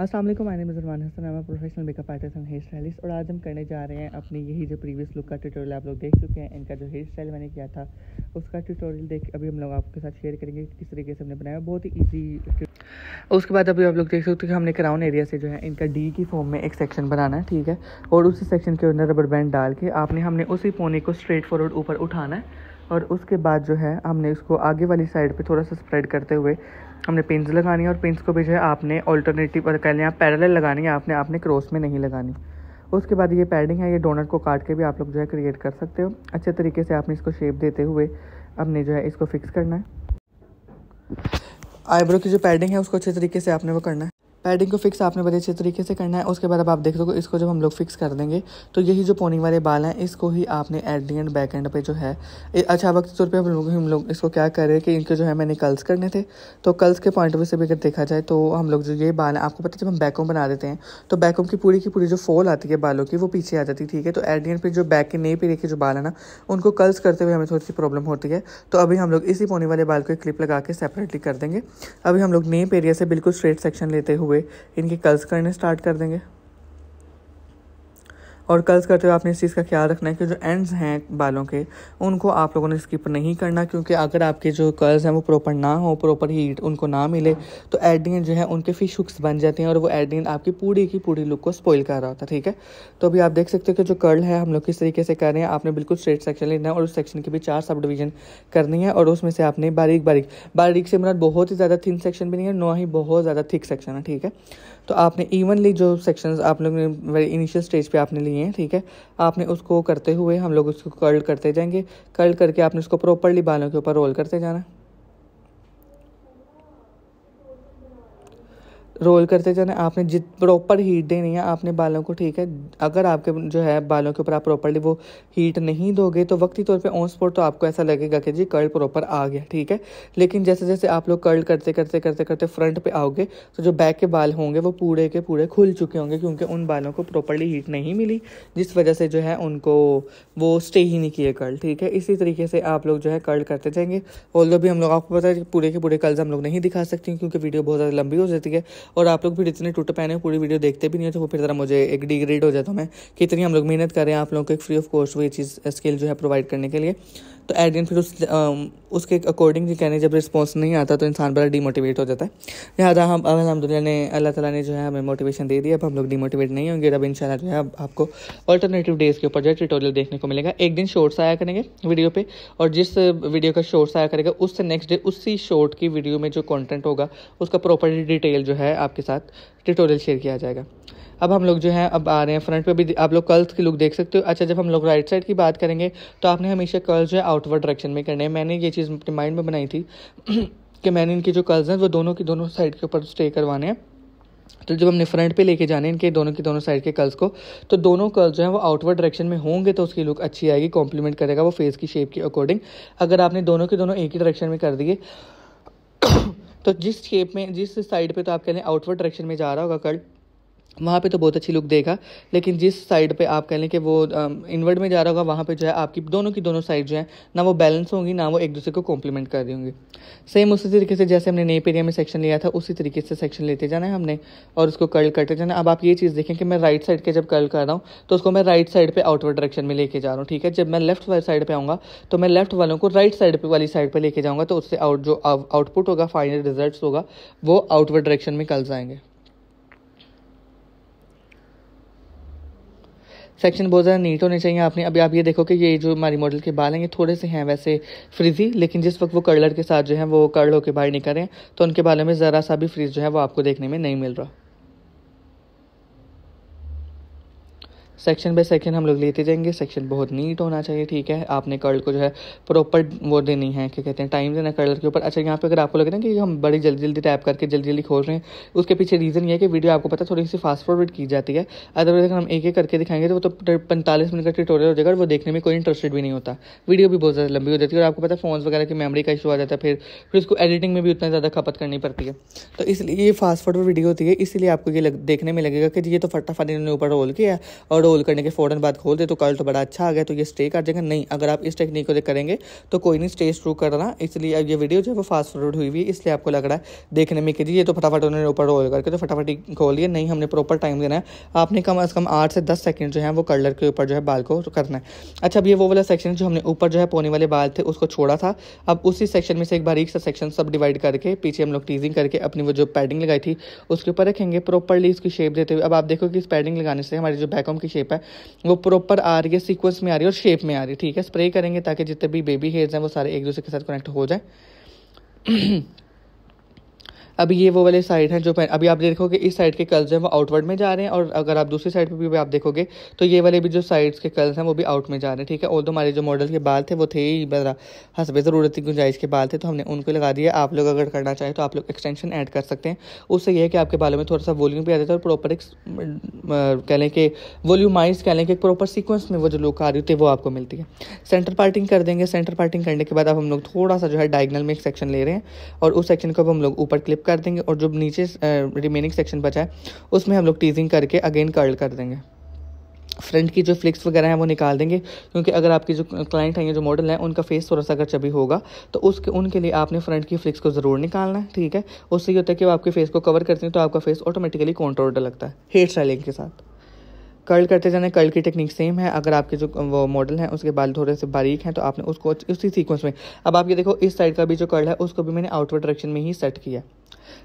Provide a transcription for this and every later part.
अस्सलाम वालेकुम माय हसन मैं professional makeup artist and hair stylist और आज हम करने जा रहे हैं अपनी यही जो प्रीवियस लुक का ट्यूटोरियल आप लोग देख चुके हैं इनका जो हेयर स्टाइल मैंने किया था उसका ट्यूटोरियल देख अभी हम लोग आपके साथ शेयर करेंगे कि किस तरीके से हमने बनाया बहुत ही ईजी उसके बाद अभी आप लोग देख सकते हैं कि हमने क्राउन एरिया से जो है इनका डी की फॉर्म में एक सेक्शन बनाना है ठीक है और उसी सेक्शन के अंदर रबर बैंड डाल के आपने हमने उसी पोने को स्ट्रेट फॉरवर्ड ऊपर उठाना है और उसके बाद जो है हमने इसको आगे वाली साइड पे थोड़ा सा स्प्रेड करते हुए हमने पिंस लगानी है और पिंस को भी जो है आपने ऑल्टरनेटिव कह लें आप लगानी है आपने आपने क्रॉस में नहीं लगानी उसके बाद ये पैडिंग है ये डोनट को काट के भी आप लोग जो है क्रिएट कर सकते हो अच्छे तरीके से आपने इसको शेप देते हुए हमने जो है इसको फिक्स करना है आईब्रो की जो पैडिंग है उसको अच्छे तरीके से आपने वो करना है पैडिंग को फिक्स आपने बड़े अच्छे तरीके से करना है उसके बाद अब आप देख लो इसको जब हम लोग फिक्स कर देंगे तो यही जो पोनी वाले बाल हैं इसको ही आपने at the end back end पे जो है अच्छा वक्त तौर पर हम लोग हम लोग इसको क्या कर रहे हैं कि इनके जो है मैंने कल्स करने थे तो कल्स के पॉइंट ऑफ व्यू से भी अगर देखा जाए तो हम लोग जो ये बाल हैं आपको पता है जब हम बैकों बना देते हैं तो बैकों की पूरी की पूरी जो फोल आती है बालों की वो पीछे आ जाती है ठीक है तो एट दी एंड पे जो बैक के नए पे के जो बाल है ना उनको कल्स करते हुए हमें थोड़ी सी प्रॉब्लम होती है तो अभी हम लोग इसी पोनी वाले बाल को एक क्लिप लगा के सेपरेटली कर देंगे अभी हम लोग नए एरिया से बिल्कुल स्ट्रेट सेक्शन लेते हुए हुए इनकी कल्स करने स्टार्ट कर देंगे और कल्स करते हुए आपने इस चीज़ का ख्याल रखना है कि जो एंड्स हैं बालों के उनको आप लोगों ने स्किप नहीं करना क्योंकि अगर आपके जो कर्ल्स हैं वो प्रॉपर ना हो प्रॉपर हीट उनको ना मिले तो एडिंग जो है उनके फिश हुक्स बन जाती हैं और वो एडिंग आपकी पूरी की पूरी लुक को स्पॉइल कर रहा होता है ठीक है तो अभी आप देख सकते हो कि जो कर्ल है हम लोग किस तरीके से कर रहे हैं आपने बिल्कुल स्ट्रेट सेक्शन लेना है और उस सेक्शन की भी चार सब डिवीजन करनी है और उसमें से आपने बारीक बारीक बारीक से मतलब बहुत ही ज़्यादा थिन सेक्शन भी नहीं है ना ही बहुत ज़्यादा थिक सेक्शन है ठीक है तो आपने इवनली जो सेक्शन आप लोग ने इनिशियल स्टेज पर आपने लिए है ठीक है आपने उसको करते हुए हम लोग उसको कर्ल करते जाएंगे कर्ल करके आपने उसको प्रॉपरली बालों के ऊपर रोल करते जाना रोल करते जाना आपने जित प्रॉपर हीट देनी है आपने बालों को ठीक है अगर आपके जो है बालों के ऊपर आप प्रॉपरली वो हीट नहीं दोगे तो वक्ती तौर पे ऑन स्पॉट तो आपको ऐसा लगेगा कि जी कर्ल प्रॉपर आ गया ठीक है लेकिन जैसे जैसे आप लोग कर्ल करते करते करते करते फ्रंट पे आओगे तो जो बैक के बाल होंगे वो पूरे के पूरे खुल चुके होंगे क्योंकि उन बालों को प्रॉपरली हीट नहीं मिली जिस वजह से जो है उनको वो स्टे ही नहीं किए कर्ल ठीक है इसी तरीके से आप लोग जो है कर्ल करते जाएंगे ऑल भी हम लोग आपको पता है पूरे के पूरे कर्ल्स हम लोग नहीं दिखा सकते क्योंकि वीडियो बहुत ज़्यादा लंबी हो जाती है और आप लोग फिर इतने टूटे पहने पूरी वीडियो देखते भी नहीं हो तो फिर ज़रा मुझे एक डिग्रेड हो जाता तो हूँ मैं कितनी हम लोग मेहनत करें आप लोगों को एक फ्री ऑफ कॉस्ट वो ये चीज़ स्किल जो है प्रोवाइड करने के लिए तो दिन फिर उस um, उसके अकॉर्डिंग कहने जब रिस्पॉन्स नहीं आता तो इंसान बड़ा डीमोटिवेट हो जाता है लिहाजा हम अब अलहमद ने अल्लाह तला ने जो है हमें मोटिवेशन दे दी अब हम लोग डीमोटिवेट नहीं होंगे अब शाला जो है अब आपको अल्टरनेटिव डेज़ के ऊपर जो है ट्यूटोरियल देखने को मिलेगा एक दिन शॉर्ट्स आया करेंगे वीडियो पर और जिस वीडियो का शॉर्ट्स आया करेगा उससे नेक्स्ट डे उसी शॉर्ट की वीडियो में जो कॉन्टेंट होगा उसका प्रॉपर डिटेल जो है आपके साथ ट्यूटोरियल शेयर किया जाएगा अब हम लोग जो है अब आ रहे हैं फ्रंट पे भी आप लोग कर्ल्स की लुक देख सकते हो अच्छा जब हम लोग राइट साइड की बात करेंगे तो आपने हमेशा कर्ल्स जो है आउटवर्ड डायरेक्शन में करने हैं मैंने ये चीज़ अपने माइंड में बनाई थी कि मैंने इनके जो कर्ल्स हैं वो दोनों की दोनों साइड के ऊपर स्टे करवाने हैं तो जब हमने फ्रंट पे लेके जाने इनके दोनों की दोनों साइड के कर्ल्स को तो दोनों कर्ल्स जो हैं वो आउटवर्ड डायरेक्शन में होंगे तो उसकी लुक अच्छी आएगी कॉम्प्लीमेंट करेगा वो फेस की शेप के अकॉर्डिंग अगर आपने दोनों के दोनों एक ही डायरेक्शन में कर दिए तो जिस शेप में जिस साइड पे तो आप कह हैं आउटवर्ड डायरेक्शन में जा रहा होगा कर्ल वहाँ पे तो बहुत अच्छी लुक देगा लेकिन जिस साइड पे आप कह लें कि वो इनवर्ड में जा रहा होगा वहाँ पे जो है आपकी दोनों की दोनों साइड जो है ना वो बैलेंस होंगी ना वो एक दूसरे को कॉम्प्लीमेंट कर रही होंगी सेम उसी तरीके से जैसे हमने नेप एरिया में सेक्शन लिया था उसी तरीके से सेक्शन लेते जाना है हमने और उसको कर्ल करते जाना अब आप ये चीज़ देखें कि मैं राइट साइड के जब कर्ल कर रहा हूँ तो उसको मैं राइट साइड पर आउटवर्ड डायरेक्शन में लेके जा रहा हूँ ठीक है जब मैं लेफ्ट वाली साइड पर आऊँगा तो मैं लेफ्ट वालों को राइट साइड वाली साइड पर लेके जाऊँगा तो उससे आउट जो आउटपुट होगा फाइनल रिजल्ट होगा वो आउटवर्ड डायरेक्शन में कल जाएंगे सेक्शन बहुत ज़्यादा नीट होने चाहिए आपने अभी आप ये देखो कि ये जो हमारी मॉडल के बाल हैं ये थोड़े से हैं वैसे फ्रिजी लेकिन जिस वक्त वो कर्लर के साथ जो है वो कर्ल होकर बाहर निकल रहे हैं तो उनके बालों में ज़रा सा भी फ्रीज जो है वो आपको देखने में नहीं मिल रहा सेक्शन बाय सेक्शन हम लोग लेते जाएंगे सेक्शन बहुत नीट होना चाहिए ठीक है आपने कर्ल को जो है प्रॉपर वो देनी है क्या कहते हैं टाइम देना कर्ल के ऊपर अच्छा यहाँ पे अगर आपको लग रहा है कि हम बड़ी जल्दी जल्दी टाइप करके जल्दी जल्दी खोल रहे हैं उसके पीछे रीज़न ये है कि वीडियो आपको पता थोड़ी सी फास्ट फॉरवर्ड की जाती है अदरवाइज अगर हम एक एक करके दिखाएंगे तो वो तो पैंतालीस मिनट का ट्यूटोरियल हो जाएगा और वो देखने में कोई इंटरेस्टेड भी नहीं होता वीडियो भी बहुत ज़्यादा लंबी हो जाती है और आपको पता है फ़ोन वगैरह की मेमरी का इशू आ जाता है फिर फिर उसको एडिटिंग में भी उतना ज़्यादा खपत करनी पड़ती है तो इसलिए ये फास्ट फॉरवर्ड वीडियो होती है इसीलिए आपको ये देखने में लगेगा कि ये तो फटाफट इन्होंने ऊपर रोल किया और रोल करने के फ़ौरन बाद खोल दे तो कर्ल तो बड़ा अच्छा आ गया तो ये स्टे कर देगा नहीं अगर आप इस टेक्निक को करेंगे तो कोई नहीं स्टे शुरू करना इसलिए अब ये वीडियो जो है वो फास्ट फॉरवर्ड हुई हुई है इसलिए आपको लग रहा है देखने में कि ये तो फटाफट उन्होंने ऊपर रोल करके तो फटाफट ही खोल दिया नहीं हमने प्रॉपर टाइम देना है आपने कम अज़ कम आठ से दस सेकेंड जो है वो कलर के ऊपर जो है बाल को करना है अच्छा अब ये वो वाला सेक्शन जो हमने ऊपर जो है पोने वाले बाल थे उसको छोड़ा था अब उसी सेक्शन में से एक बारीक सा सेक्शन सब डिवाइड करके पीछे हम लोग टीजिंग करके अपनी वो जो पैडिंग लगाई थी उसके ऊपर रखेंगे प्रॉपरली इसकी शेप देते हुए अब आप देखो कि इस पैडिंग लगाने से हमारी जो बैकॉम की शेप है वो प्रॉपर आ रही है सीक्वेंस में आ रही है और शेप में आ रही है ठीक है स्प्रे करेंगे ताकि जितने भी बेबी हेयर्स हैं वो सारे एक दूसरे के साथ कनेक्ट हो जाए अभी ये वो वाले साइड हैं जो अभी आप देखोगे इस साइड के कल्स हैं वो आउटवर्ड में जा रहे हैं और अगर आप दूसरी साइड पर भी, भी आप देखोगे तो ये वाले भी जो साइड्स के कल्स हैं वो भी आउट में जा रहे हैं ठीक है और तो हमारे जो मॉडल के बाल थे वो थे ही बड़ा हंसब ज़रूरत की गुंजाइश के बाल थे तो हमने उनको लगा दिया आप लोग अगर करना चाहें तो आप लोग एक्सटेंशन ऐड कर सकते हैं उससे यह है कि आपके बालों में थोड़ा सा वॉल्यूम भी आ जाता है और प्रॉपर एक कह लें कि वॉल्यूमाइज कह लें कि प्रॉपर सिक्वेंस में वो जो लुक आ रही थी वो आपको मिलती है सेंटर पार्टिंग कर देंगे सेंटर पार्टिंग करने के बाद अब हम लोग थोड़ा सा जो है डायगनल में एक सेक्शन ले रहे हैं और उस सेक्शन को अब हम लोग ऊपर क्लिप कर देंगे और जो नीचे रिमेनिंग सेक्शन बचा है उसमें हम लोग टीजिंग करके अगेन कर्ल कर देंगे फ्रंट की जो फ्लिक्स वगैरह हैं वो निकाल देंगे क्योंकि अगर आपकी जो क्लाइंट हैं या जो मॉडल हैं उनका फेस थोड़ा सा अगर चबी होगा तो उसके उनके लिए आपने फ्रंट की फ्लिक्स को ज़रूर निकालना है ठीक है उससे ये होता है कि वो आपके फेस को कवर करते हैं तो आपका फेस ऑटोमेटिकली कॉन्ट्रोल्ड लगता है हेयर स्टाइलिंग के साथ कर्ल करते जाने कर्ल की टेक्निक सेम है अगर आपके जो वो मॉडल हैं उसके बाल थोड़े से बारीक हैं तो आपने उसको उसी सीक्वेंस में अब आप ये देखो इस साइड का भी जो कर्ल है उसको भी मैंने आउटवर्ड डायरेक्शन में ही सेट किया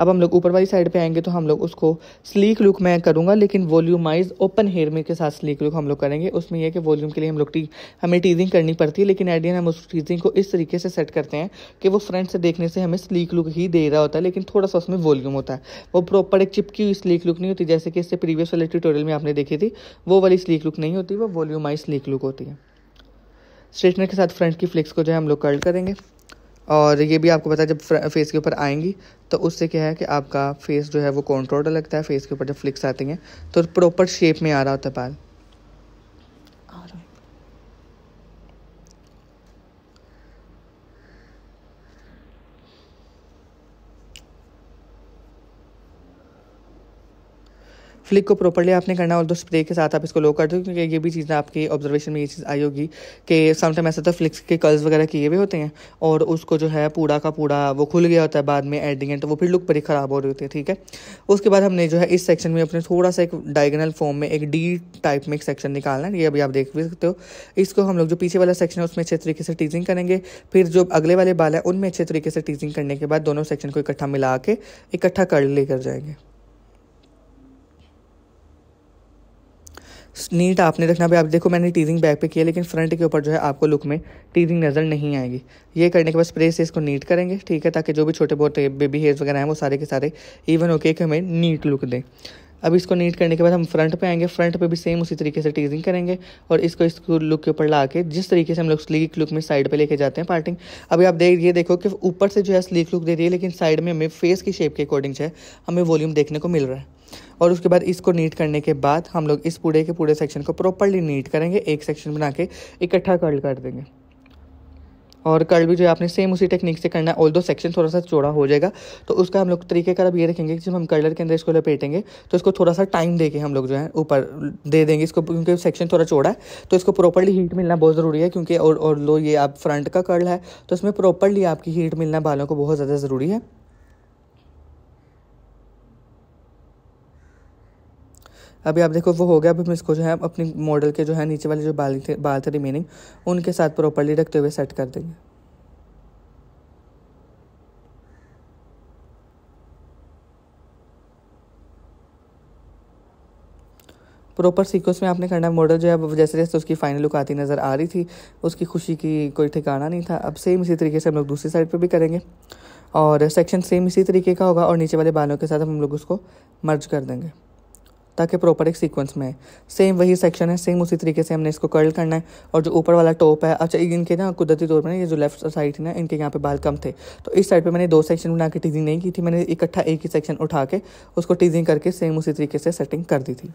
अब हम लोग ऊपर वाली साइड पे आएंगे तो हम लोग उसको स्लीक लुक मैं करूँगा लेकिन वॉल्यूमाइज ओपन हेयर में के साथ स्लीक लुक हम लोग करेंगे उसमें यह कि वॉल्यूम के लिए हम लोग टी हमें टीजिंग करनी पड़ती है लेकिन आइडियन हम उस टीजिंग को इस तरीके से सेट करते हैं कि वो फ्रंट से देखने से हमें स्लीक लुक ही दे रहा होता है लेकिन थोड़ा सा उसमें वॉल्यूम होता है वो प्रॉपर एक चिपकी हुई स्लीक लुक नहीं होती जैसे कि इससे प्रीवियस वाले ट्यूटोरियल में आपने देखी थी वो वाली स्लीक लुक नहीं होती वो वॉल्यूमाइज स्लीक लुक होती है स्ट्रेटनर के साथ फ्रंट की फ्लिक्स को जो है हम लोग कर्ल करेंगे और ये भी आपको पता है जब फेस के ऊपर आएंगी तो उससे क्या है कि आपका फेस जो है वो कॉन्ट्रोल लगता है फेस के ऊपर जब फ्लिक्स आती हैं तो प्रॉपर शेप में आ रहा होता है बाल फ्लिक को प्रॉपरली आपने करना और दो स्प्रे के साथ आप इसको लो कर दो क्योंकि ये भी चीज़ आपकी ऑब्जर्वेशन में ये चीज़ आई होगी कि समटाइम ऐसा तो फ्लिक्स के कर्ल्स वगैरह किए हुए होते हैं और उसको जो है पूरा का पूरा वो खुल गया होता है बाद में एडिंग एंड तो वो फिर लुक बड़ी ख़राब हो रही होती है ठीक है उसके बाद हमने जो है इस सेक्शन में अपने थोड़ा सा एक डायगनल फॉर्म में एक डी टाइप में एक सेक्शन निकालना है ये अभी आप देख भी सकते हो इसको हम लोग जो पीछे वाला सेक्शन है उसमें अच्छे तरीके से टीजिंग करेंगे फिर जो अगले वाले बाल हैं उनमें अच्छे तरीके से टीजिंग करने के बाद दोनों सेक्शन को इकट्ठा मिला के इकट्ठा कर लेकर जाएंगे नीट आपने रखना भी आप देखो मैंने टीजिंग बैक पे किया लेकिन फ्रंट के ऊपर जो है आपको लुक में टीजिंग नज़र नहीं आएगी ये करने के बाद स्प्रे से इसको नीट करेंगे ठीक है ताकि जो भी छोटे बहुत बेबी हेयर्स वगैरह हैं वो सारे के सारे इवन होके कि हमें नीट लुक दें अब इसको नीट करने के बाद हम फ्रंट पे आएंगे फ्रंट पे भी सेम उसी तरीके से टीजिंग करेंगे और इसको इस लुक के ऊपर ला के जिस तरीके से हम लोग स्लीक लुक में साइड पे लेके जाते हैं पार्टिंग अभी आप देख ये देखो कि ऊपर से जो है स्लीक लुक दे रही है लेकिन साइड में हमें फेस की शेप के अकॉर्डिंग है हमें वॉल्यूम देखने को मिल रहा है और उसके बाद इसको नीट करने के बाद हम लोग इस पूरे के पूरे सेक्शन को प्रॉपरली नीट करेंगे एक सेक्शन बना के इकट्ठा कर्ल कर देंगे और कल भी जो है आपने सेम उसी टेक्निक से करना है ऑल दो सेक्शन थोड़ा सा चौड़ा हो जाएगा तो उसका हम लोग तरीकेकार अब ये रखेंगे कि जब हम कलर के अंदर इसको लपेटेंगे तो इसको थोड़ा सा टाइम दे के हम लोग जो है ऊपर दे देंगे इसको क्योंकि सेक्शन थोड़ा चौड़ा है तो इसको प्रॉपरली हीट मिलना बहुत ज़रूरी है क्योंकि और और लो ये आप फ्रंट का कर्ल है तो इसमें प्रॉपरली आपकी हीट मिलना बालों को बहुत ज़्यादा ज़रूरी है अभी आप देखो वो हो गया अभी हम इसको जो है अपनी मॉडल के जो है नीचे वाले जो बाल थे बाल थे रिमेनिंग उनके साथ प्रॉपरली रखते हुए सेट कर देंगे प्रॉपर सीक्वेंस में आपने करना है मॉडल जो है जैसे जैसे उसकी फाइनल लुक आती नज़र आ रही थी उसकी खुशी की कोई ठिकाना नहीं था अब सेम इसी तरीके से हम लोग दूसरी साइड पर भी करेंगे और सेक्शन सेम इसी तरीके का होगा और नीचे वाले बालों के साथ हम लोग उसको मर्ज कर देंगे ताकि प्रॉपर एक सीक्वेंस में है सेम वही सेक्शन है सेम उसी तरीके से हमने इसको कर्ल करना है और जो ऊपर वाला टॉप है अच्छा इनके ना कुदरती तौर पर ना ये जो लेफ्ट साइड थी ना इनके यहाँ पे बाल कम थे तो इस साइड पर मैंने दो सेक्शन बना के टीजिंग नहीं की थी मैंने इकट्ठा एक ही सेक्शन उठा के उसको टीजिंग करके सेम उसी तरीके से सेटिंग कर दी थी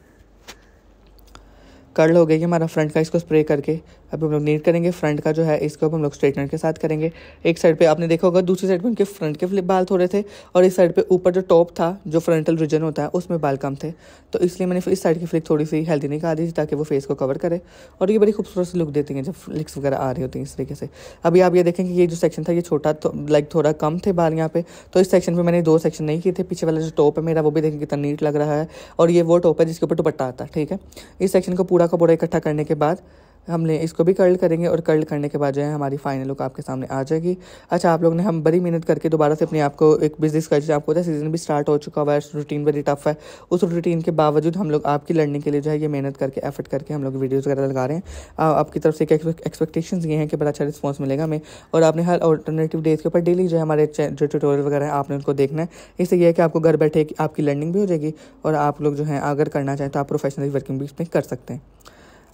कर हो गई हमारा फ्रंट का इसको स्प्रे करके अब हम लोग नीट करेंगे फ्रंट का जो है इसको हम लोग स्ट्रेटनर के साथ करेंगे एक साइड पे आपने देखा होगा दूसरी साइड पे उनके फ्रंट के फ्लिप बाल थोड़े थे और इस साइड पे ऊपर जो टॉप था जो फ्रंटल रीजन होता है उसमें बाल कम थे तो इसलिए मैंने इस साइड की फ्लिक थोड़ी सी हेल्दी निकाल दी ताकि वो फेस को कवर करे और ये बड़ी खूबसूरत सी लुक देती हैं जब फ्लिक्स वगैरह आ रही होती हैं इस तरीके से अभी आप ये देखें कि ये जो सेक्शन था ये छोटा लाइक तो, थोड़ा कम थे बाल यहाँ पे तो इस सेक्शन पर मैंने दो सेक्शन नहीं किए थे पीछे वाला जो टॉप है मेरा वो भी देखें कितना नीट लग रहा है और ये वो टॉप है जिसके ऊपर दुपट्टा आता है ठीक है इस सेक्शन को पूरा कूड़ा कबूड़ा इकट्ठा करने के बाद हमने इसको भी कर्ल करेंगे और कर्ल करने के बाद जो है हमारी फाइनल लुक आपके सामने आ जाएगी अच्छा आप लोग ने हम बड़ी मेहनत करके दोबारा से अपने आप को एक बिजनेस कर आपको पता सीज़न भी स्टार्ट हो चुका हुआ है रूटीन बड़ी टफ है उस रूटीन के बावजूद हम लोग आपकी लर्निंग के लिए जो है ये मेहनत करके एफर्ट करके हम लोग वीडियोज़ वगैरह लगा रहे हैं आपकी तरफ से एक एक्सपेक्टेशन ये हैं कि बड़ा अच्छा रिस्पॉस मिलेगा हमें और आपने हर ऑल्टरनेटिव डेज के ऊपर डेली जो है हमारे जो ट्यूटोरियल वगैरह हैं आपने उनको देखना है इससे यह है कि आपको घर बैठे आपकी लर्निंग भी हो जाएगी और आप लोग जो है अगर करना चाहें तो आप प्रोफेशनली वर्किंग भी इसमें कर सकते हैं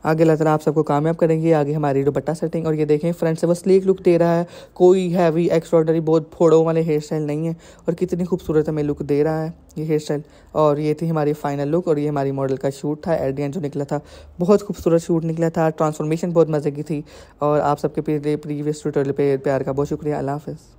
आगे अल्लाह आप सबको कामयाब करेंगे आगे हमारी दुपट्टा सेटिंग और ये देखें फ्रंट से बस स्लीक लुक दे रहा है कोई हैवी एक्स्ट्रॉडनरी बहुत फोड़ों वाले हेयर स्टाइल नहीं है और कितनी खूबसूरत हमें लुक दे रहा है ये हेयर स्टाइल और ये थी हमारी फाइनल लुक और ये हमारी मॉडल का शूट था एट जो निकला था बहुत खूबसूरत शूट निकला था ट्रांसफॉर्मेशन बहुत मज़े की थी और आप सबके प्रीवियस ट्विटर पर प्यार का बहुत शुक्रिया अल्लाह हाफिज़